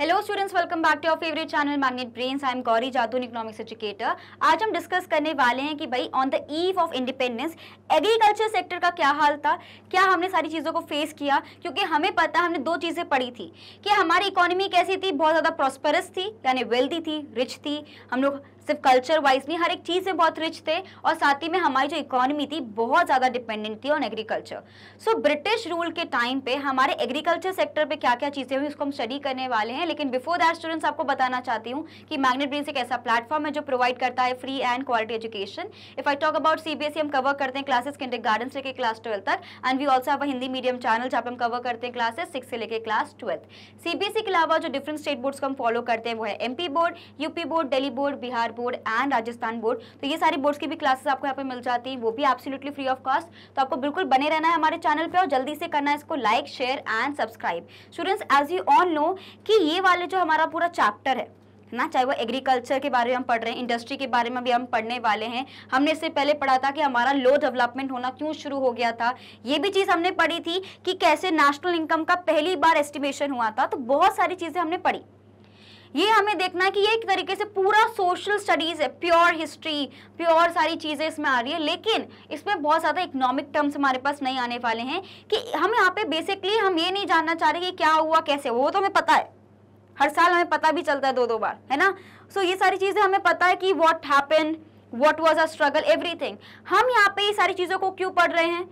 Hello students welcome back to your favourite channel Magnet Brains I am Gauri Jadon economics educator आज हम discuss करने वाले हैं कि भाई on the eve of independence agriculture sector का क्या हाल था क्या हमने सारी चीज़ों को फेस किया क्योंकि हमें पता हमने दो चीज़ें पढ़ी थी कि हमारी इकोनॉमी कैसी थी बहुत ज़्यादा प्रॉस्परस थी यानी वेल्दी थी रिच थी हम लोग सिर्फ कल्चर वाइज नहीं हर एक चीज़ में बहुत रिच थे और साथ ही में हमारी जो इकोनॉमी थी बहुत ज़्यादा डिपेंडेंट थी on agriculture so British rule के टाइम पे हमारे एग्रीकल्चर सेक्टर पे क्या क्या चीज़ें हुई उसको हम स्टडी करने वाले हैं लेकिन बिफोर दैट स्टूडेंट्स आपको बताना चाहती हूँ कि मैग्नेट ब्रिंस एक ऐसा प्लेटफॉर्म है जो प्रोवाइड करता है free and quality education if I talk about CBSE हम कवर करते हैं क्लासेस किंडर गार्डन से लेकर क्लास ट्वेल्थ तक and we also have Hindi medium channel जहाँ पर हम कवर करते हैं क्लासेस सिक्स से लेकर क्लास ट्वेल्थ सी के अलावा जो डिफरेंट स्टेट बोर्ड्स को हम फॉलो करते हैं वो है M board UP board Delhi board Bihar board and Rajasthan board तो ये सारे बोर्ड्स की भी क्लासेस आपको यहाँ पे मिल जाती है वो भी एब्सोल्युटली फ्री ऑफ कॉस्ट तो आपको बिल्कुल बने रहना है हमारे चैनल पे और जल्दी से करना है इसको like share and subscribe students as you all know कि ये वाले जो हमारा पूरा चैप्टर है ना चाहे वो एग्रीकल्चर के बारे में हम पढ़ रहे हैं इंडस्ट्री के बारे में भी हम पढ़ने वाले हैं हमने इससे पहले पढ़ा था कि हमारा लो डेवलपमेंट होना क्यों शुरू हो गया था ये भी चीज़ हमने पढ़ी थी कि कैसे नेशनल इनकम का पहली बार एस्टिमेशन हुआ था तो बहुत सारी चीज़ें हमने पढ़ी ये हमें देखना है कि ये एक तरीके से पूरा सोशल स्टडीज है प्योर हिस्ट्री प्योर सारी चीज़ें इसमें आ रही है लेकिन इसमें बहुत ज़्यादा इकोनॉमिक टर्म्स हमारे पास नहीं आने वाले हैं कि हम यहाँ पे बेसिकली हम ये नहीं जानना चाह रहे कि क्या हुआ कैसे वो तो हमें पता है हर साल हमें पता भी चलता है दो दो बार है ना सो so, ये सारी चीज़ें हमें पता है कि what happen what was a struggle everything हम यहाँ पे ये सारी चीज़ों को क्यों पढ़ रहे हैं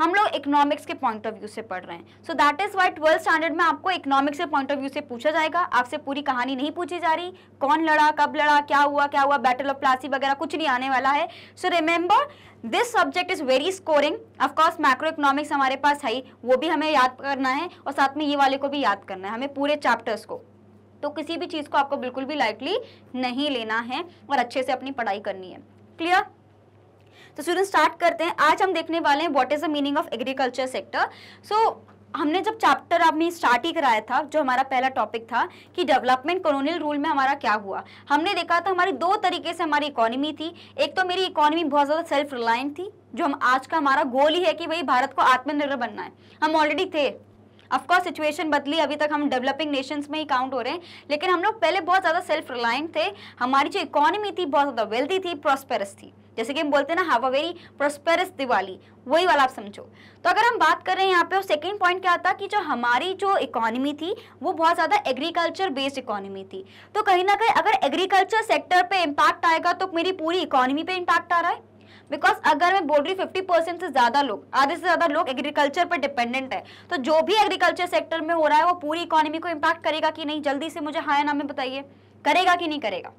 हम लोग इकोनॉमिक्स के पॉइंट ऑफ व्यू से पढ़ रहे हैं so that is why twelfth standard में आपको इकोनॉमिक्स के पॉइंट ऑफ व्यू से पूछा जाएगा आपसे पूरी कहानी नहीं पूछी जा रही कौन लड़ा कब लड़ा क्या हुआ क्या हुआ बैटल ऑफ प्लासी वगैरह कुछ नहीं आने वाला है so remember this subject is very scoring of course micro economics हमारे पास है ही वो भी हमें याद करना है और साथ में ये वाले को भी याद करना है हमें पूरे चैप्टर्स को तो किसी भी चीज़ को आपको बिल्कुल भी लाइटली नहीं लेना है और अच्छे से अपनी पढ़ाई करनी है क्लियर तो स्टूडेंट स्टार्ट करते हैं आज हम देखने वाले हैं what is the meaning of agriculture sector so हमने जब चैप्टर आपने स्टार्ट ही कराया था जो हमारा पहला टॉपिक था कि डेवलपमेंट कॉलोनियल रूल में हमारा क्या हुआ हमने देखा था हमारी दो तरीके से हमारी इकोनॉमी थी एक तो मेरी इकोनॉमी बहुत ज़्यादा सेल्फ रिलायंट थी जो हम आज का हमारा गोल ही है कि भाई भारत को आत्मनिर्भर बनना है हम ऑलरेडी थे अफकोर्स सिचुएशन बदली अभी तक हम डेवलपिंग नेशंस में ही काउंट हो रहे हैं लेकिन हम लोग पहले बहुत ज़्यादा सेल्फ रिलायंट थे हमारी जो इकोनॉमी थी बहुत ज़्यादा वेल्दी थी प्रॉस्पेरस थी जैसे कि हम बोलते हैं ना have a very prosperous Diwali वही वाला आप समझो तो अगर हम बात कर रहे हैं यहाँ पे सेकेंड पॉइंट क्या था कि जो हमारी जो इकोनॉमी थी वो बहुत ज़्यादा एग्रीकल्चर बेस्ड इकोनॉमी थी तो कहीं ना कहीं अगर एग्रीकल्चर सेक्टर पे इम्पैक्ट आएगा तो मेरी पूरी इकोनॉमी पे इम्पैक्ट आ रहा है बिकॉज अगर मैं बोल रही फिफ्टी परसेंट से ज़्यादा लोग आधे से ज़्यादा लोग एग्रीकल्चर पर डिपेंडेंट है तो जो भी एग्रीकल्चर सेक्टर में हो रहा है वो पूरी इकोनॉमी को इम्पैक्ट करेगा कि नहीं जल्दी से मुझे हाया नाम में बताइए करेगा कि नहीं करेगा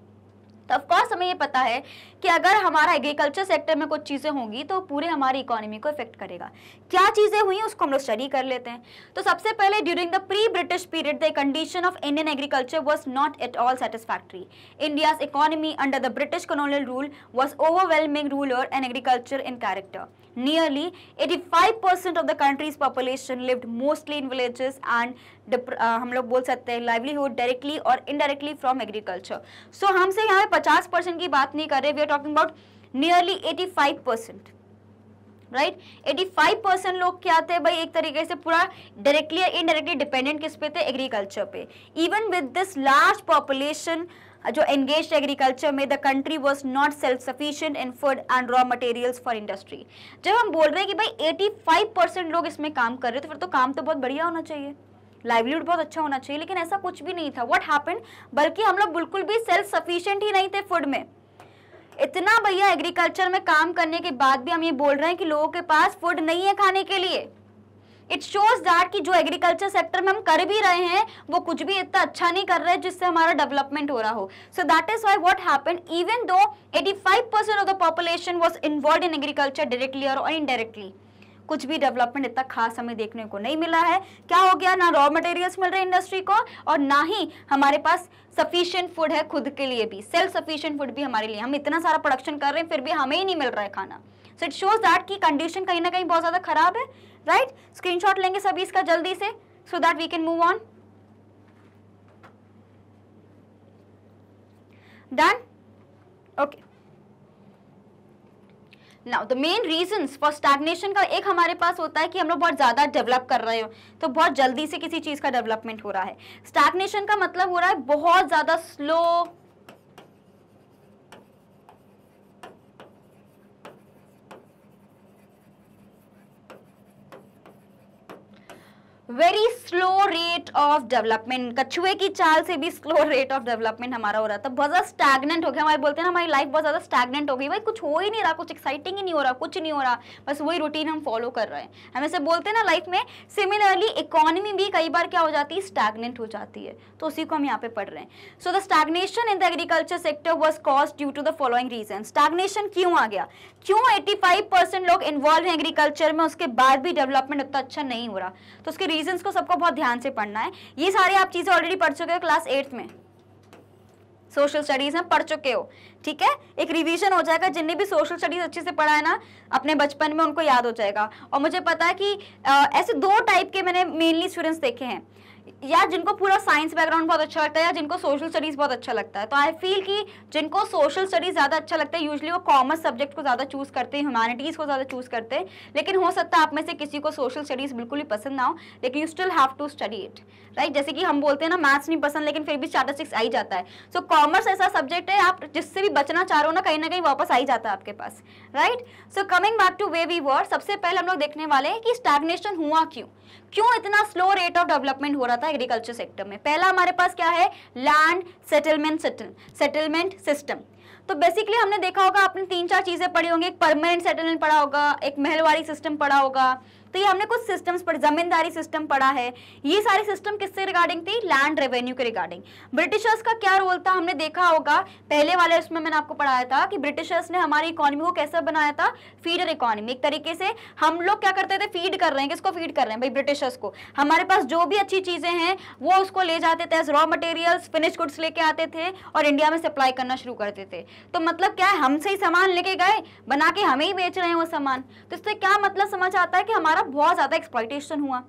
तो ऑफकोर्स हमें ये पता है कि अगर हमारा एग्रीकल्चर सेक्टर में कुछ चीज़ें होंगी तो पूरे हमारी इकोनॉमी को इफेक्ट करेगा क्या चीज़ें हुई उसको हम लोग स्टडी कर लेते हैं तो सबसे पहले during the pre British period the condition of Indian agriculture was not at all satisfactory India's economy under the British colonial rule was overwhelming agriculture in character nearly eighty Nearly 85% of the country's population lived mostly in villages and uh, हम लोग बोल सकते हैं livelihood directly और indirectly from agriculture so हमसे यहाँ पे 50 percent की बात नहीं कर रहे we talking about nearly 85 percent right eighty five percent लोग क्या थे भाई एक तरीके से पूरा डायरेक्टली या इनडायरेक्टली डिपेंडेंट किस पे थे एग्रीकल्चर पे even with this large population जो एंगेज एग्रीकल्चर में the country was not self sufficient in food and raw materials for industry जब हम बोल रहे हैं कि भाई एटी फाइव परसेंट लोग इसमें काम कर रहे थे तो फिर तो काम तो बहुत बढ़िया होना चाहिए लाइवलीहुड बहुत अच्छा होना चाहिए लेकिन ऐसा कुछ भी नहीं था वॉट हैपन बल्कि हम लोग बिल्कुल भी सेल्फ सफिशियंट ही नहीं थे फूड में इतना भैया एग्रीकल्चर में काम करने के बाद भी हम ये बोल रहे हैं कि लोगों के पास फूड नहीं है खाने के लिए इट शोज दैट कि जो एग्रीकल्चर सेक्टर में हम कर भी रहे हैं वो कुछ भी इतना अच्छा नहीं कर रहे जिससे हमारा डेवलपमेंट हो रहा हो so that is why what happen even though five percent of the population was involve in agriculture directly और इनडायरेक्टली कुछ भी डेवलपमेंट इतना खास हमें देखने को नहीं मिला है क्या हो गया ना रॉ मटेरियल्स मिल रहे इंडस्ट्री को और ना ही हमारे पास सफिशियंट फूड है खुद के लिए भी सेल्फ सफिशियंट फूड भी हमारे लिए हम इतना सारा प्रोडक्शन कर रहे हैं फिर भी हमें ही नहीं मिल रहा है खाना सो इट शोज दैट की कंडीशन कहीं ना कहीं बहुत ज़्यादा खराब है राइट right? स्क्रीन लेंगे सभी इसका जल्दी से so that we can move on done okay now the main reasons for stagnation का एक हमारे पास होता है कि हम लोग बहुत ज़्यादा डेवलप कर रहे हो तो बहुत जल्दी से किसी चीज़ का डेवलपमेंट हो रहा है स्टैग्नेशन का मतलब हो रहा है बहुत ज़्यादा slow very slow rate of development कछुए की चाल से भी स्लो रेट ऑफ डेवलपमेंट हमारा हो रहा था बहुत ज़्यादा स्टैगनेंट हो गया हमारे बोलते हैं ना हमारी लाइफ बहुत ज़्यादा स्टैगनेंट हो गई भाई कुछ हो ही नहीं रहा कुछ एक्साइटिंग ही नहीं हो रहा कुछ नहीं हो रहा बस वही रूटीन हम फॉलो कर रहे हैं हम ऐसे बोलते हैं ना लाइफ में सिमिलरली इकोनॉमी भी कई बार क्या हो जाती है स्टैगनेंट हो जाती है तो उसी को हम यहाँ पे पढ़ रहे हैं so the stagnation in the agriculture sector was cause due to the following reason stagnation क्यों आ गया क्यों 85 परसेंट लोग इन्वॉल्व हैं एग्रीकल्चर में उसके बाद भी डेवलपमेंट उतना अच्छा नहीं हो रहा तो उसके रीजन को सबको बहुत ध्यान से पढ़ना है ये सारी आप चीज़ें ऑलरेडी पढ़ चुके हो क्लास एट्थ में सोशल स्टडीज़ में पढ़ चुके हो ठीक है एक रिवीजन हो जाएगा जिनने भी सोशल स्टडीज़ अच्छे से पढ़ा है ना अपने बचपन में उनको याद हो जाएगा और मुझे पता है कि आ, ऐसे दो टाइप के मैंने मेनली स्टूडेंट्स देखे हैं या जिनको पूरा साइंस बैकग्राउंड बहुत अच्छा लगता है या जिनको सोशल स्टडीज़ बहुत अच्छा लगता है तो आई फील कि जिनको सोशल स्टडीज़ ज़्यादा अच्छा लगता है यूजली वो कॉमर्स सब्जेक्ट को ज़्यादा चूज़ करते हैं ह्यूमैनिटीज़ को ज़्यादा चूज़ करते हैं लेकिन हो सकता है आप में से किसी को सोशल स्टडीज़ बिल्कुल ही पसंद ना हो लेकिन you still have to study it right जैसे कि हम बोलते हैं ना मैथ्स नहीं पसंद लेकिन फिर भी स्टैटिस्टिक्स आई जाता है सो so, कॉमर्स ऐसा सब्जेक्ट है आप जिससे भी बचना चाह रहे हो ना कहीं ना कहीं वापस आई जाता है आपके पास right so coming back to where we were सबसे पहले हम लोग देखने वाले हैं कि स्टैग्नेशन हुआ क्यों क्यों इतना स्लो रेट ऑफ डेवलपमेंट हो रहा रहा था एग्रीकल्चर सेक्टर में पहला हमारे पास क्या है लैंड सेटलमेंट सेटलमेंट सिस्टम तो बेसिकली हमने देखा होगा आपने तीन चार चीज़ें पढ़ी होंगी एक परमानेंट सेटलमेंट पढ़ा होगा एक महलवाड़ी सिस्टम पढ़ा होगा तो ये हमने कुछ सिस्टम्स पढ़े जमींदारी सिस्टम पढ़ा है ये सारे सिस्टम किससे रिगार्डिंग थी लैंड रेवेन्यू के रिगार्डिंग ब्रिटिशर्स का क्या रोल था हमने देखा होगा पहले वाले उसमें मैंने आपको पढ़ाया था कि ब्रिटिशर्स ने हमारी इकोनॉमी को कैसे बनाया था फीडर इकोनॉमी एक तरीके से हम लोग क्या करते थे फीड कर रहे हैं किसको फीड कर रहे हैं भाई ब्रिटिशर्स को हमारे पास जो भी अच्छी चीज़ें हैं वो उसको ले जाते थे as raw material finish goods लेके आते थे और इंडिया में सप्लाई करना शुरू करते थे तो मतलब क्या है हमसे ही सामान लेके गए बना के हमें ही बेच रहे हैं वो सामान तो इससे क्या मतलब समझ आता है कि हमारा था बहुत ज़्यादा एक्सप्लाइटेशन हुआ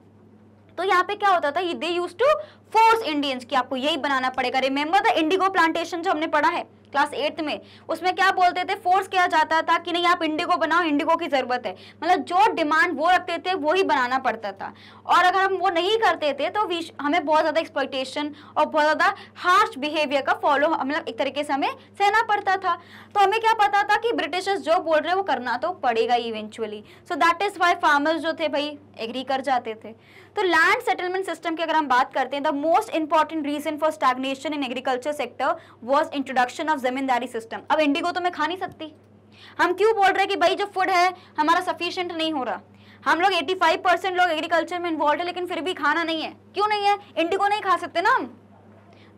तो यहाँ पे क्या होता था they use to force Indians कि आपको यही बनाना पड़ेगा रिमेंबर द इंडिगो प्लांटेशन जो हमने पढ़ा है क्लास एट्थ में उसमें क्या बोलते थे फोर्स किया जाता था कि नहीं आप इंडिगो बनाओ इंडिगो की ज़रूरत है मतलब जो डिमांड वो रखते थे वो ही बनाना पड़ता था और अगर हम वो नहीं करते थे तो हमें बहुत ज़्यादा एक्सपेक्टेशन और बहुत ज़्यादा हार्श बिहेवियर का फॉलो मतलब एक तरीके से हमें सहना पड़ता था तो हमें क्या पता था कि ब्रिटिशर्स जो बोल रहे हैं वो करना तो पड़ेगा eventually so that is why farmers जो थे भाई एग्री कर जाते थे तो लैंड सेटलमेंट सिस्टम की अगर हम बात करते हैं the most important reason for stagnation in agriculture sector was introduction of zamindari system अब इंडिगो तो मैं खा नहीं सकती हम क्यों बोल रहे हैं कि भाई जो फूड है हमारा सफिशियंट नहीं हो रहा हम लोग 85 परसेंट लोग एग्रीकल्चर में इन्वॉल्व है लेकिन फिर भी खाना नहीं है क्यों नहीं है इंडिगो नहीं खा सकते ना हम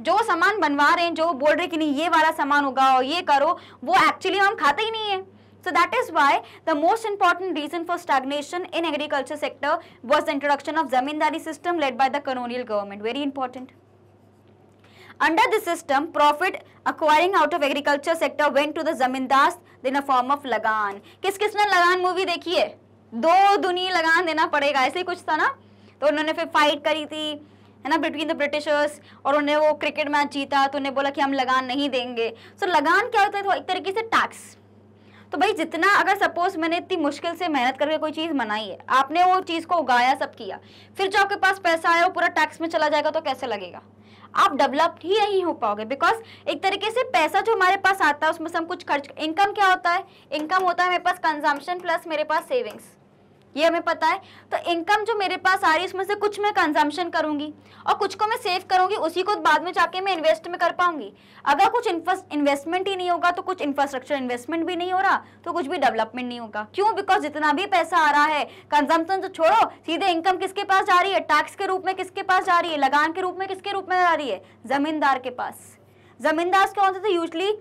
जो सामान बनवा रहे हैं जो बोल रहे कि नहीं ये वाला सामान होगा और ये करो वो एक्चुअली हम खाते ही नहीं है So that is why the most important reason for stagnation in agriculture sector was the introduction of zamindari system led by the colonial government. Very important. Under the system, profit acquiring out of agriculture sector went to the zamindars in a form of lagan. kis kis ne lagan movie dekhi hai do duni lagan dena padega aise kuch tha na to unhone fir fight kari thi है ना between the Britishers और उन्हें वो cricket match जीता तो उन्हें बोला कि हम लगान नहीं देंगे सो so, लगान क्या होता है तो एक तरीके से टैक्स तो भाई जितना अगर सपोज मैंने इतनी मुश्किल से मेहनत करके कोई चीज़ मनाई है आपने वो चीज़ को उगाया सब किया फिर जो आपके पास पैसा आया वो पूरा टैक्स में चला जाएगा तो कैसे लगेगा आप डेवलप ही नहीं हो पाओगे बिकॉज एक तरीके से पैसा जो हमारे पास आता है उसमें से हम कुछ खर्च इनकम क्या होता है इनकम होता है मेरे पास कंजम्पशन प्लस मेरे पास सेविंग्स ये हमें पता है तो इनकम जो मेरे पास आ रही है उसमें से कुछ मैं कंजम्पशन करूंगी और कुछ को मैं सेव करूंगी उसी को बाद में जाके मैं इन्वेस्ट में कर पाऊंगी अगर कुछ इन्वेस्टमेंट ही नहीं होगा तो कुछ इंफ्रास्ट्रक्चर इन्वेस्टमेंट भी नहीं हो रहा तो कुछ भी डेवलपमेंट नहीं होगा क्यों बिकॉज जितना भी पैसा आ रहा है कंजम्पशन तो छोड़ो सीधे इनकम किसके पास जा रही है टैक्स के रूप में किसके पास जा रही है लगान के रूप में किसके रूप में जा रही है जमींदार के पास जमींदार कौन से थे यूजली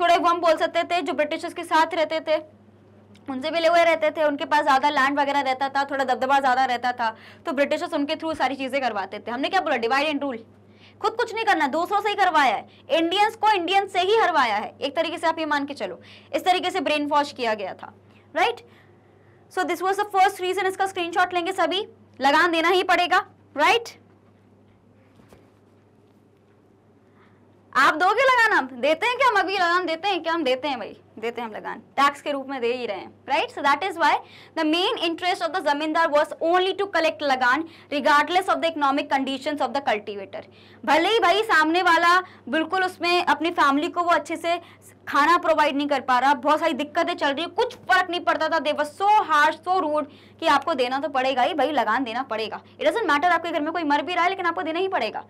थोड़े हम बोल सकते थे जो ब्रिटिशर्स के साथ रहते थे उनसे मिले हुए रहते थे उनके पास ज़्यादा लैंड वगैरह रहता था थोड़ा दबदबा ज़्यादा रहता था तो ब्रिटिशर्स उनके थ्रू सारी चीज़ें करवाते थे हमने क्या बोला डिवाइड एंड रूल खुद कुछ नहीं करना दूसरों से ही करवाया है इंडियंस को इंडियन से ही हरवाया है एक तरीके से आप ये मान के चलो इस तरीके से ब्रेन वॉश किया गया था right so this was the first reason इसका स्क्रीन लेंगे सभी लगान देना ही पड़ेगा राइट right? आप दोगे लगान हम देते हैं क्या हम अभी लगान देते हैं क्या हम देते हैं भाई देते हैं हम लगान टैक्स के रूप में दे ही रहे हैं right so that is why the main interest of the zamindar was only to collect lagaan regardless of the economic condition of the cultivator भले ही भाई सामने वाला बिल्कुल उसमें अपनी फैमिली को वो अच्छे से खाना प्रोवाइड नहीं कर पा रहा बहुत सारी दिक्कतें चल रही है कुछ फर्क नहीं पड़ता था they was so hard so rude कि आपको देना तो पड़ेगा ही भाई लगान देना पड़ेगा इट डजेंट मैटर आपके घर में कोई मर भी रहा है लेकिन आपको देना ही पड़ेगा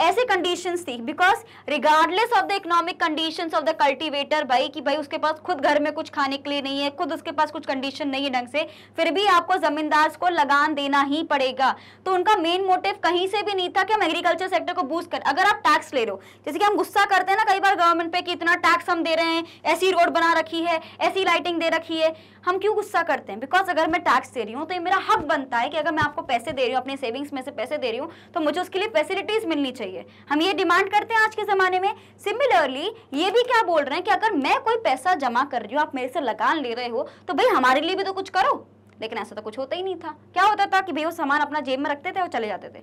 ऐसी कंडीशंस थी because regardless of the economic conditions of the cultivator भाई कि भाई उसके पास खुद घर में कुछ खाने के लिए नहीं है खुद उसके पास कुछ कंडीशन नहीं है ढंग से फिर भी आपको जमींदार को लगान देना ही पड़ेगा तो उनका मेन मोटिव कहीं से भी नहीं था कि हम एग्रीकल्चर सेक्टर को बूस्ट कर अगर आप टैक्स ले रहे हो जैसे कि हम गुस्सा करते हैं ना कई बार गवर्नमेंट पे कि इतना टैक्स हम दे रहे हैं ऐसी रोड बना रखी है ऐसी लाइटिंग दे रखी है हम क्यों गुस्सा करते हैं बिकॉज अगर मैं टैक्स दे रही हूँ तो ये मेरा हक बनता है कि अगर मैं आपको पैसे दे रही हूँ अपने सेविंग्स में से पैसे दे रही हूँ तो मुझे उसके लिए फैसिलिटीज़ मिलनी चाहिए हम ये डिमांड करते हैं आज के ज़माने में सिमिलरली ये भी क्या बोल रहे हैं कि अगर मैं कोई पैसा जमा कर रही हूँ आप मेरे से लगान ले रहे हो तो भाई हमारे लिए भी तो कुछ करो लेकिन ऐसा तो कुछ होता ही नहीं था क्या होता था कि भाई वो सामान अपना जेब में रखते थे और चले जाते थे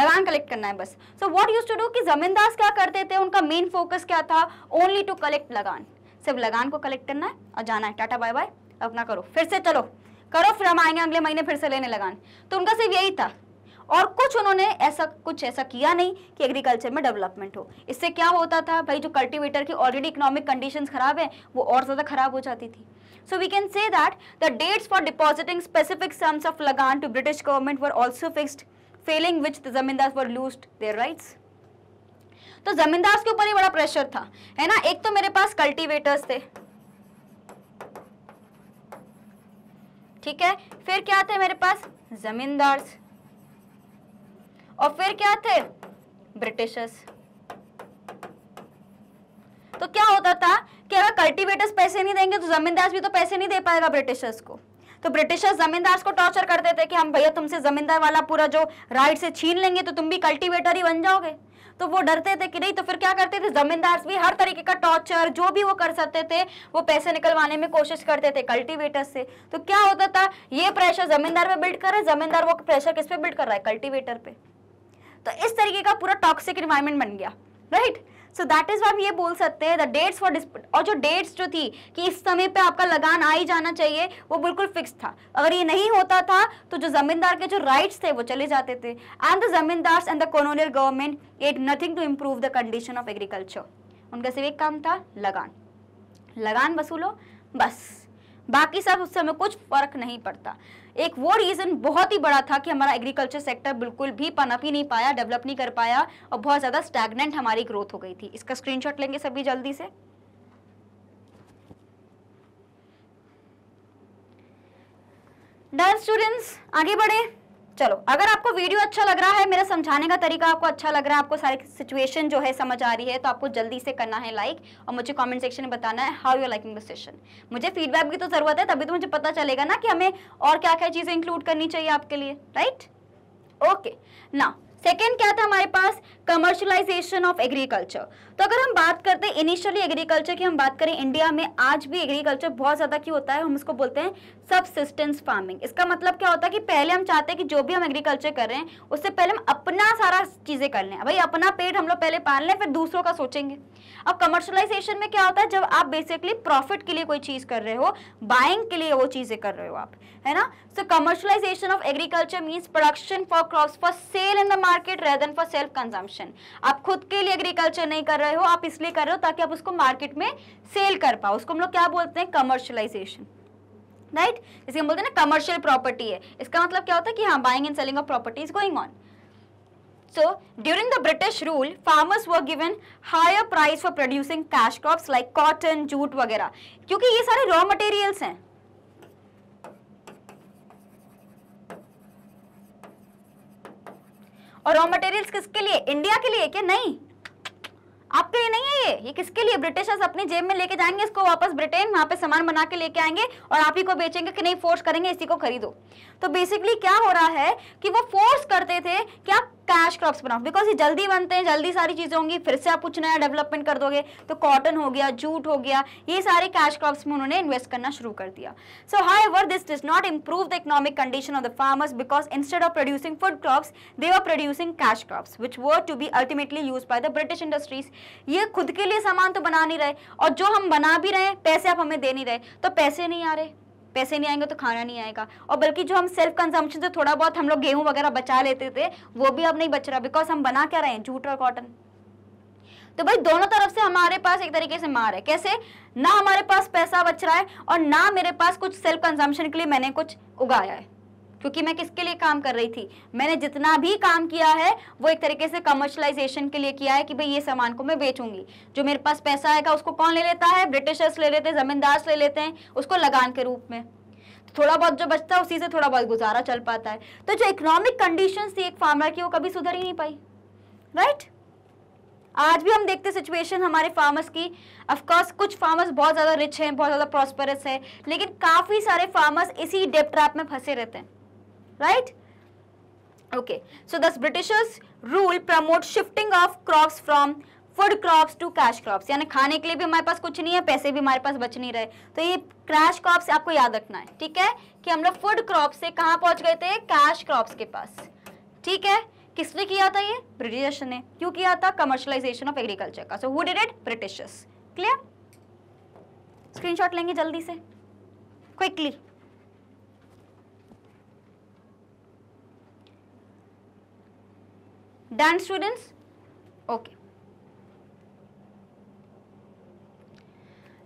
लगान कलेक्ट करना है बस so what use to do कि जमींदार क्या करते थे उनका मेन फोकस क्या था ओनली टू कलेक्ट लगान सिर्फ लगान को कलेक्ट करना है और जाना है टाटा बाय बाय अपना करो फिर से चलो करो फिर हम आएंगे अगले महीने फिर से लेने लगाने तो उनका सिर्फ यही था और कुछ उन्होंने ऐसा कुछ ऐसा किया नहीं कि एग्रीकल्चर में डेवलपमेंट हो इससे क्या होता था भाई जो कल्टीवेटर की ऑलरेडी इकोनॉमिक कंडीशंस खराब है वो और ज़्यादा खराब हो जाती थी so we can say that the dates for depositing specific sums of lagaan to British government were also fixed failing which the zamindar were lose their rights तो जमींदार के ऊपर ही बड़ा प्रेशर था है ना एक तो मेरे पास कल्टीवेटर्स थे ठीक है फिर क्या थे मेरे पास जमींदार्स और फिर क्या थे ब्रिटिशर्स तो क्या होता था कि अगर कल्टीवेटर्स पैसे नहीं देंगे तो जमींदार भी तो पैसे नहीं दे पाएगा ब्रिटिशर्स को तो ब्रिटिशर्स जमींदार्स को टॉर्चर करते थे कि हम भैया तुमसे जमींदार वाला पूरा जो राइट से छीन लेंगे तो तुम भी कल्टीवेटर ही बन जाओगे तो वो डरते थे कि नहीं तो फिर क्या करते थे जमींदार भी हर तरीके का टॉर्चर जो भी वो कर सकते थे वो पैसे निकलवाने में कोशिश करते थे कल्टीवेटर से तो क्या होता था ये प्रेशर जमींदार पे बिल्ड कर रहे जमींदार वो प्रेशर किस पे बिल्ड कर रहा है कल्टीवेटर पे तो इस तरीके का पूरा टॉक्सिक इन्वायरमेंट बन गया राइट सो दैट इज हम ये बोल सकते हैं द डेट्स फॉर और जो डेट्स जो थी कि इस समय पे आपका लगान आ ही जाना चाहिए वो बिल्कुल फिक्स था अगर ये नहीं होता था तो जो जमींदार के जो राइट्स थे वो चले जाते थे and the zamindars and the colonial government ate nothing to improve the condition of agriculture उनका सिर्फ एक काम था लगान लगान वसूलो बस बाकी सब उससे हमें कुछ फर्क नहीं पड़ता एक वो रीज़न बहुत ही बड़ा था कि हमारा एग्रीकल्चर सेक्टर बिल्कुल भी पनप ही नहीं पाया डेवलप नहीं कर पाया और बहुत ज़्यादा स्टैगनेंट हमारी ग्रोथ हो गई थी इसका स्क्रीनशॉट लेंगे सभी जल्दी से डर स्टूडेंट्स आगे बढ़े चलो अगर आपको वीडियो अच्छा लग रहा है मेरा समझाने का तरीका आपको अच्छा लग रहा है आपको सारी सिचुएशन जो है समझ आ रही है तो आपको जल्दी से करना है लाइक और मुझे कमेंट सेक्शन में बताना है how you liking the session मुझे फीडबैक की तो ज़रूरत है तभी तो मुझे पता चलेगा ना कि हमें और क्या क्या चीज़ें इंक्लूड करनी चाहिए आपके लिए राइट ओके ना सेकेंड क्या था हमारे पास कमर्शलाइजेशन ऑफ एग्रीकल्चर तो अगर हम बात करते हैं इनिशियली एग्रीकल्चर की हम बात करें इंडिया में आज भी एग्रीकल्चर बहुत ज़्यादा क्यों होता है हम उसको बोलते हैं सबसिस्टेंस फार्मिंग इसका मतलब क्या होता है कि पहले हम चाहते हैं कि जो भी हम एग्रीकल्चर कर रहे हैं उससे पहले हम अपना सारा चीज़ें कर लें भाई अपना पेट हम लोग पहले पाल लें फिर दूसरों का सोचेंगे अब कमर्शलाइजेशन में क्या होता है जब आप बेसिकली प्रॉफिट के लिए कोई चीज़ कर रहे हो बाइंग के लिए वो चीज़ें कर रहे हो आप है ना so commercialisation of agriculture means production for crop for sale in the market rather for self consumption production आप खुद के लिए एग्रीकल्चर नहीं कर रहे हो आप इसलिए कर रहे हो ताकि आप उसको मार्केट में सेल कर पाओ उसको हम लोग क्या बोलते हैं कमर्शलाइजेशन राइट इसे हम बोलते हैं ना कमर्शियल प्रॉपर्टी है इसका मतलब क्या होता है कि हाँ buying and selling of property is going on so during the British rule farmers were given higher price for producing cash crops like cotton jute वगैरह क्योंकि ये सारे रॉ मटेरियल्स हैं और रॉ मटेरियल्स किसके लिए इंडिया के लिए क्या नहीं आपके लिए नहीं है ये ये किसके लिए ब्रिटिशर्स अपनी जेब में लेके जाएंगे इसको वापस ब्रिटेन वहां पे सामान बना के लेके आएंगे और आप ही को बेचेंगे कि नहीं फोर्स करेंगे इसी को खरीदो तो बेसिकली क्या हो रहा है कि वो फोर्स करते थे कि आप कैश क्रॉप्स बनाओ बिकॉज ये जल्दी बनते हैं जल्दी सारी चीज़ें होंगी फिर से आप कुछ नया डेवलपमेंट कर दोगे तो कॉटन हो गया जूट हो गया ये सारे कैश क्रॉप्स में उन्होंने इन्वेस्ट करना शुरू कर दिया so however this does not improve the economic condition of the farmers because instead of producing food crops they are producing cash crops which were to be ultimately use by the British industries ये खुद के लिए सामान तो बना नहीं रहे और जो हम बना भी रहे पैसे आप हमें दे नहीं रहे तो पैसे नहीं आ रहे पैसे नहीं आएंगे तो खाना नहीं आएगा और बल्कि जो हम सेल्फ कंजम्पशन से थोड़ा बहुत हम लोग गेहूं वगैरह बचा लेते थे वो भी अब नहीं बच रहा बिकॉज हम बना क्या रहे हैं जूट और कॉटन तो भाई दोनों तरफ से हमारे पास एक तरीके से मार है कैसे ना हमारे पास पैसा बच रहा है और ना मेरे पास कुछ सेल्फ कंजम्पशन के लिए मैंने कुछ उगाया है क्योंकि मैं किसके लिए काम कर रही थी मैंने जितना भी काम किया है वो एक तरीके से कमर्शलाइजेशन के लिए किया है कि भाई ये सामान को मैं बेचूंगी जो मेरे पास पैसा आएगा उसको कौन ले लेता है ब्रिटिशर्स ले लेते हैं जमींदार्स ले लेते हैं उसको लगान के रूप में थोड़ा बहुत जो बचता है उसी से थोड़ा बहुत गुजारा चल पाता है तो जो इकोनॉमिक कंडीशन थी एक फार्मर की वो कभी सुधर ही नहीं पाई राइट आज भी हम देखते सिचुएशन हमारे फार्मर्स की अफकोर्स कुछ फार्मर्स बहुत ज़्यादा रिच हैं बहुत ज़्यादा प्रॉस्परस है लेकिन काफ़ी सारे फार्मर्स इसी डेप ट्रैप में फंसे रहते हैं right okay so thus britishers rule promote shifting of crops from food crops to cash crops यानी खाने के लिए भी हमारे पास कुछ नहीं है पैसे भी हमारे पास बच नहीं रहे तो ये क्रैश क्रॉप्स आपको याद रखना है ठीक है कि हम लोग फूड क्रॉप से कहाँ पहुंच गए थे कैश क्रॉप्स के पास ठीक है किसने किया था ये ब्रिटिश ने क्यों किया था कमर्शलाइजेशन ऑफ एग्रीकल्चर का so who did it Britishers clear screenshot लेंगे जल्दी से quickly done students okay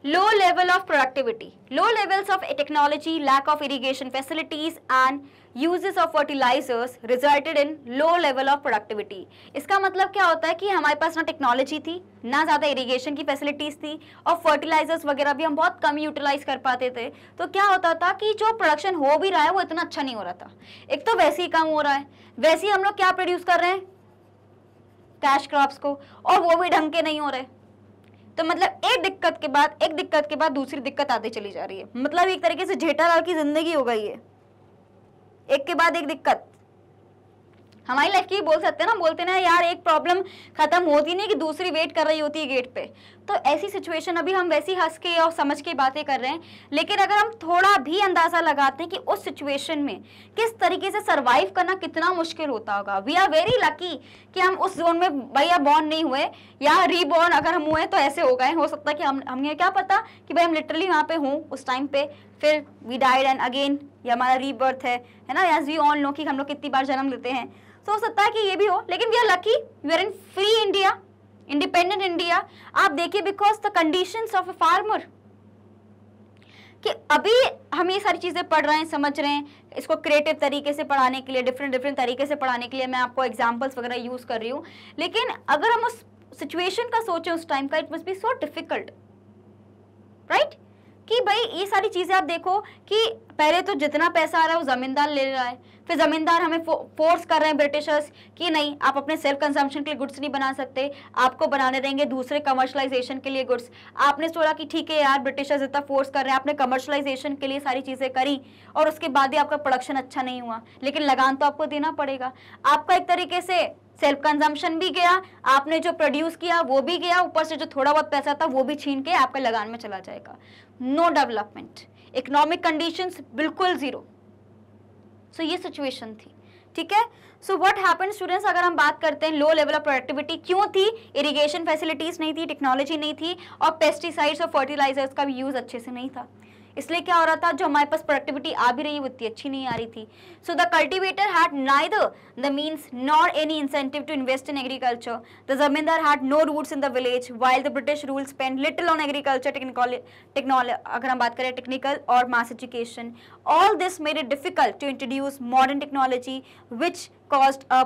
low level of productivity low levels of technology lack of irrigation facilities and uses of fertilizers resulted in low level of productivity इसका मतलब क्या होता है कि हमारे पास ना टेक्नोलॉजी थी ना ज़्यादा इरिगेशन की फैसिलिटीज़ थी और फर्टिलाइजर्स वगैरह भी हम बहुत कम यूटिलाइज कर पाते थे तो क्या होता था कि जो प्रोडक्शन हो भी रहा है वो इतना अच्छा नहीं हो रहा था एक तो वैसे ही कम हो रहा है वैसे ही हम लोग क्या प्रोड्यूस कर रहे हैं कैश क्रॉप्स को और वो भी ढंग के नहीं हो रहे तो मतलब एक दिक्कत के बाद एक दिक्कत के बाद दूसरी दिक्कत आती चली जा रही है मतलब एक तरीके से जेठालाल की जिंदगी हो गई है एक के बाद एक दिक्कत हमारी लाइफ की बोल सकते हैं ना बोलते ना यार एक प्रॉब्लम खत्म होती नहीं कि दूसरी वेट कर रही होती है गेट पे तो ऐसी सिचुएशन अभी हम वैसी हंस के और समझ के बातें कर रहे हैं लेकिन अगर हम थोड़ा भी अंदाज़ा लगाते हैं कि उस सिचुएशन में किस तरीके से सरवाइव करना कितना मुश्किल होता होगा वी आर वेरी लकी कि हम उस जोन में भैया बॉर्न नहीं हुए या रीबॉर्न अगर हम हुए तो ऐसे हो गए हो सकता है कि हम हमें क्या पता कि भाई हम लिटरली वहाँ पे हों उस टाइम पे फिर वी डाइड एंड अगेन ये हमारा रीबर्थ है है ना एज वी ऑल नो कि हम लोग कितनी बार जन्म लेते हैं तो हो सकता है कि ये भी हो लेकिन we are lucky we are in free India independent India आप देखिए because the condition of a farmer कि अभी हम ये सारी चीज़ें पढ़ रहे हैं समझ रहे हैं इसको क्रिएटिव तरीके से पढ़ाने के लिए डिफरेंट डिफरेंट तरीके से पढ़ाने के लिए मैं आपको एग्जाम्पल्स वगैरह यूज़ कर रही हूँ लेकिन अगर हम उस सिचुएशन का सोचें उस टाइम का it must be so difficult right कि भाई ये सारी चीज़ें आप देखो कि पहले तो जितना पैसा आ रहा है वो ज़मींदार ले रहा है फिर ज़मींदार हमें फो, फोर्स कर रहे हैं ब्रिटिशर्स कि नहीं आप अपने सेल्फ कंजम्पशन के लिए गुड्स नहीं बना सकते आपको बनाने देंगे दूसरे कमर्शलाइजेशन के लिए गुड्स आपने सोचा कि ठीक है यार ब्रिटिशर्स इतना फोर्स कर रहे हैं आपने कमर्शलाइजेशन के लिए सारी चीज़ें करी और उसके बाद ही आपका प्रोडक्शन अच्छा नहीं हुआ लेकिन लगान तो आपको देना पड़ेगा आपका एक तरीके से सेल्फ कंजम्पशन भी गया आपने जो प्रोड्यूस किया वो भी गया ऊपर से जो थोड़ा बहुत पैसा था वो भी छीन के आपके लगान में चला जाएगा नो डेवलपमेंट इकोनॉमिक कंडीशन बिल्कुल ज़ीरो सो so, ये सिचुएशन थी ठीक है सो व्हाट हैपन स्टूडेंट्स अगर हम बात करते हैं लो लेवल ऑफ प्रोडक्टिविटी क्यों थी इरिगेशन फैसिलिटीज़ नहीं थी टेक्नोलॉजी नहीं थी और पेस्टिसाइड्स और फर्टिलाइजर्स का भी यूज़ अच्छे से नहीं था इसलिए क्या हो रहा था जो हमारे पास प्रोडक्टिविटी आ भी रही है उतनी अच्छी नहीं आ रही थी so the cultivator had neither the means not any incentive to invest in agriculture the zamindar had no roots in the village while the British rule spend little on agriculture technology अगर हम बात करें टेक्निकल और mass education all this made it difficult to introduce modern technology which cost a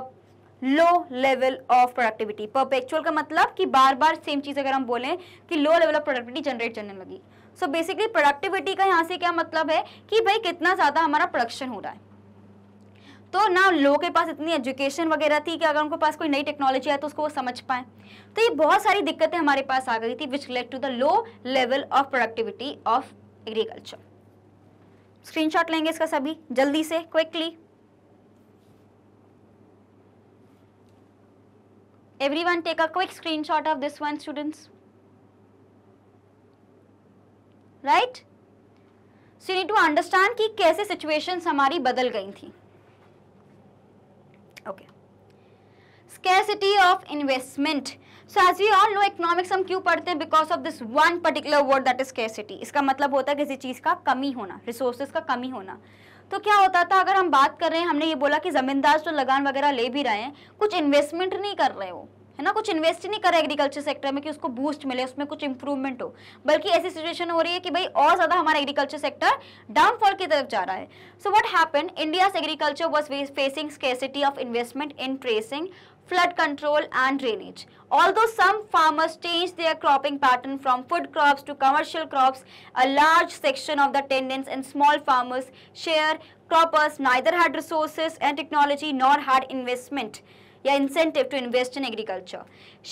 low level of productivity perpetual का मतलब कि बार बार same चीज़ अगर हम बोलें कि low level of productivity generate करने लगी सो बेसिकली प्रोडक्टिविटी का यहाँ से क्या मतलब है कि भाई कितना ज़्यादा हमारा प्रोडक्शन हो रहा है तो ना लोगों के पास इतनी एजुकेशन वगैरह थी कि अगर उनके पास कोई नई टेक्नोलॉजी आए तो उसको वो समझ पाए तो ये बहुत सारी दिक्कतें हमारे पास आ गई थी which led to the low level of productivity of agriculture screenshot लेंगे इसका सभी जल्दी से quickly everyone take a quick screenshot of this one students right so need to understand कि कैसे सिचुएशंस हमारी बदल गई थी okay scarcity of investment so as we all know economics हम क्यों पढ़ते हैं because of this one particular word that is scarcity इसका मतलब होता है किसी चीज़ का कमी होना रिसोर्सेज का कमी होना तो क्या होता था अगर हम बात कर रहे हैं हमने ये बोला कि ज़मींदार जो लगान वगैरह ले भी रहे हैं कुछ इन्वेस्टमेंट नहीं कर रहे हो है ना कुछ इन्वेस्ट नहीं करें एग्रीकल्चर सेक्टर में कि उसको बूस्ट मिले उसमें कुछ इंप्रूवमेंट हो बल्कि ऐसी सिचुएशन हो रही है कि भाई और ज्यादा हमारा एग्रीकल्चर सेक्टर डाउनफॉल की तरफ जा रहा है so what happen India agriculture was facing scarcity of investment in terracing flood control and drainage although some farmers change their cropping pattern from food crops to commercial crops a large section of the tenants and small farmers share croppers neither had resources and technology nor had investment या incentive to invest in agriculture.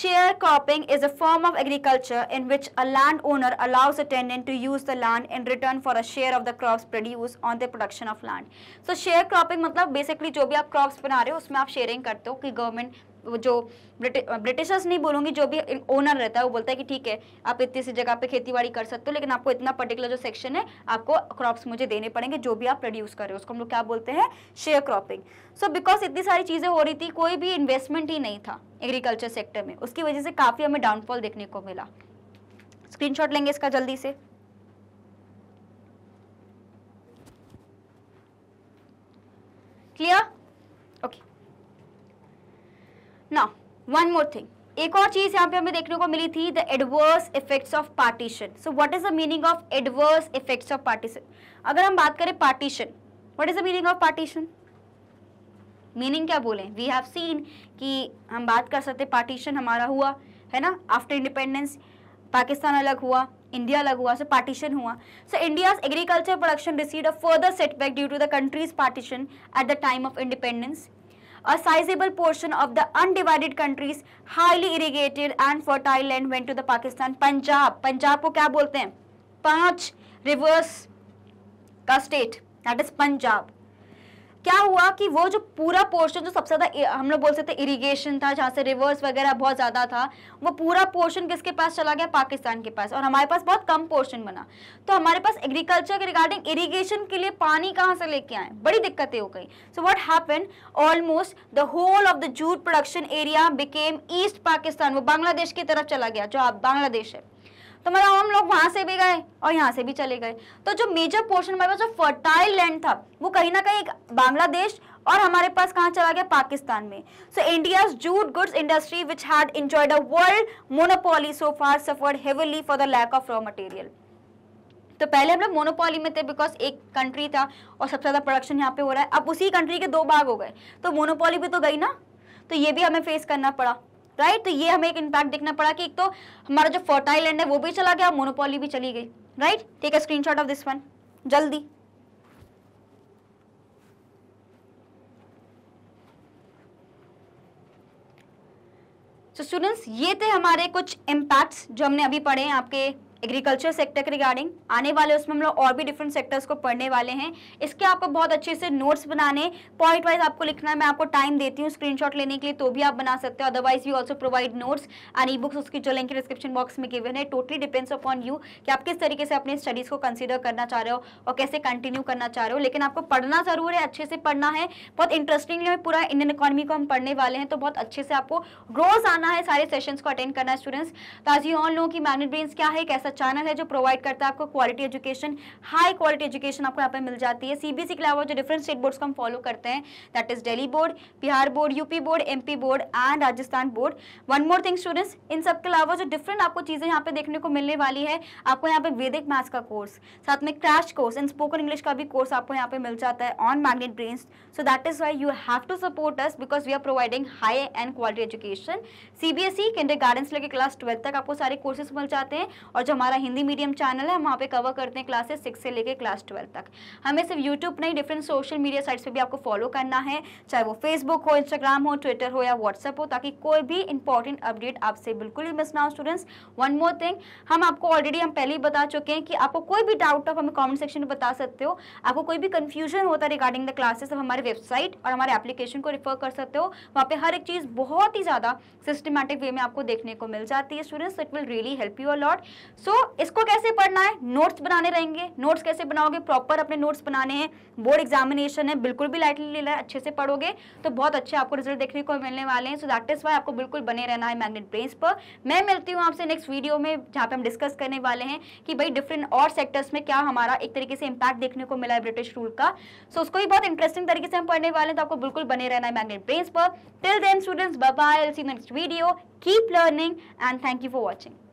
Sharecropping is a form of agriculture in which a landowner allows a tenant to use the land in return for a share of the crops produced on the production of land. So sharecropping मतलब basically जो भी आप crops बना रहे हो उसमें आप sharing करते हो government जो ब्रिटि ब्रिटिशर्स नहीं बोलूंगी जो भी ओनर रहता है वो बोलता है कि ठीक है आप इतनी सी जगह पे खेती बाड़ी कर सकते हो लेकिन आपको इतना पर्टिकुलर जो सेक्शन है आपको क्रॉप्स मुझे देने पड़ेंगे जो भी आप प्रोड्यूस कर रहे हो उसको हम लोग क्या बोलते हैं शेयर क्रॉपिंग सो बिकॉज इतनी सारी चीज़ें हो रही थी कोई भी इन्वेस्टमेंट ही नहीं था एग्रीकल्चर सेक्टर में उसकी वजह से काफ़ी हमें डाउनफॉल देखने को मिला स्क्रीन लेंगे इसका जल्दी से क्लियर ना वन मोर थिंग एक और चीज यहाँ पे हमें देखने को मिली थी the adverse effects of partition so what is the meaning of adverse effects of partition अगर हम बात करें partition what is the meaning of partition meaning क्या बोले वी हैव सीन कि हम बात कर सकते पार्टीशन हमारा हुआ है ना आफ्टर इंडिपेंडेंस पाकिस्तान अलग हुआ इंडिया अलग हुआ सो पार्टीशन हुआ so India's agriculture production receive a further setback due to the country's partition at the time of independence a sizable portion of the undivided country's highly irrigated and fertile land went to the Pakistan. Punjab, Punjab को क्या बोलते हैं? पांच rivers का state, that is Punjab. क्या हुआ कि वो जो पूरा पोर्शन जो सबसे ज़्यादा हम लोग बोल सकते इरीगेशन था जहाँ से रिवर्स वगैरह बहुत ज़्यादा था वो पूरा पोर्शन किसके पास चला गया पाकिस्तान के पास और हमारे पास बहुत कम पोर्शन बना तो हमारे पास एग्रीकल्चर के रिगार्डिंग इरीगेशन के लिए पानी कहाँ से लेके आए बड़ी दिक्कतें हो गई so what happen almost the whole of the jute production area became East Pakistan वो बांग्लादेश की तरफ चला गया जो आप बांग्लादेश है तो मतलब हम लोग वहां से भी गए और यहाँ से भी चले गए तो जो मेजर पोर्शन जो फर्टाइल लैंड था वो कहीं ना कहीं बांग्लादेश और हमारे पास कहाँ चला गया पाकिस्तान में so India jute goods industry which had enjoyed a world monopoly so far suffered heavily for the lack of raw material तो पहले हम लोग मोनोपोली में थे बिकॉज एक कंट्री था और सबसे ज़्यादा प्रोडक्शन यहाँ पे हो रहा है अब उसी कंट्री के दो भाग हो गए तो मोनोपोली भी तो गई ना तो ये भी हमें फेस करना पड़ा राइट तो ये हमें एक इम्पैक्ट देखना पड़ा कि एक तो हमारा जो फर्टाइल लैंड है वो भी चला गया मोनोपोली भी चली गई right take a shot of this one जल्दी स्टूडेंट्स so, ये थे हमारे कुछ इम्पैक्ट्स जो हमने अभी पढ़े हैं आपके एग्रीकल्चर सेक्टर के रिगार्डिंग आने वाले उसमें हम लोग और भी डिफरेंट सेक्टर्स को पढ़ने वाले हैं इसके आपको बहुत अच्छे से नोट्स बनाने पॉइंट वाइज आपको लिखना है मैं आपको टाइम देती हूँ स्क्रीनशॉट लेने के लिए तो भी आप बना सकते हो otherwise we also provide notes and e books उसकी जो लिंक डिस्क्रिप्शन बॉक्स में गिवन है टोटली डिपेंड्स अपॉन यू कि आप किस तरीके से अपने स्टडीज़ को कंसिडर करना चाह रहे हो और कैसे कंटिन्यू करना चाह रहे हो लेकिन आपको पढ़ना ज़रूर है अच्छे से पढ़ना है बहुत इंटरेस्टिंगली हमें पूरा इंडियन इकोनॉमी को हम पढ़ने वाले हैं तो बहुत अच्छे से आपको रोज़ आना है सारे सेशन को अटेंड करना है स्टूडेंट्स तो आज ऑन लो कि मैनेज क्या है कैसे ऐसा चैनल है जो प्रोवाइड करता है आपको quality education high quality education आपको यहाँ पर मिल जाती है सीबीएसई के अलावा जो डिफरेंट स्टेट बोर्ड्स को हम फॉलो करते हैं that is Delhi board Bihar board UP board M board and Rajasthan board one more thing students इन सब के अलावा जो डिफरेंट आपको चीज़ें यहाँ पे देखने को मिलने वाली है आपको यहाँ पे वेदिक मैथ्स का कोर्स साथ में crash course in spoken English का भी कोर्स आपको यहाँ पे मिल जाता है on Magnet Brains so that is why you have to support us because we are providing high and quality education CBSE kindergarten से लेकर क्लास ट्वेल्थ तक आपको सारे कोर्सेस मिल जाते हैं और जो हमारा हिंदी मीडियम चैनल है हम वहाँ पे कवर करते हैं क्लासेस सिक्स से लेके क्लास ट्वेल्व तक हमें सिर्फ यूट्यूब नहीं डिफरेंट सोशल मीडिया साइट्स पे भी आपको फॉलो करना है चाहे वो फेसबुक हो इंस्टाग्राम हो ट्विटर हो या व्हाट्सअप हो ताकि कोई भी इंपॉर्टेंट अपडेट आपसे बिल्कुल भी मिस ना हो स्टूडेंट्स वन मोर थिंग हम आपको ऑलरेडी हम पहले ही बता चुके हैं कि आपको कोई भी डाउट आप हमें कॉमेंट सेक्शन में बता सकते हो आपको कोई भी कन्फ्यूजन होता है रिगार्डिंग द क्लासेस आप हमारे वेबसाइट और हमारे एप्लीकेशन को रिफर कर सकते हो वहाँ पर हर एक चीज़ बहुत ही ज़्यादा सिस्टमेटिक वे में आपको देखने को मिल जाती है students it will really help you a lot so so, इसको कैसे पढ़ना है नोट्स बनाने रहेंगे नोट्स कैसे बनाओगे प्रॉपर अपने नोट्स बनाने हैं बोर्ड एग्जामिनेशन है बिल्कुल भी लाइटली ले लाए अच्छे से पढ़ोगे तो बहुत अच्छे आपको रिजल्ट देखने को मिलने वाले हैं सो दैट इज वाई आपको बिल्कुल बने रहना है मैग्नेट ब्रेन्स पर मैं मिलती हूँ आपसे नेक्स्ट वीडियो में जहाँ पे हम डिस्कस करने वाले हैं कि भाई डिफरेंट और सेक्टर्स में क्या हमारा एक तरीके से इम्पैक्ट देखने को मिला है ब्रिटिश रूल का सो so, उसको भी बहुत इंटरेस्टिंग तरीके से हम पढ़ने वाले हैं तो आपको बिल्कुल बने रहना है मैग्नेट ब्रेन्स पर till then students bye see next video keep learning and thank you for watching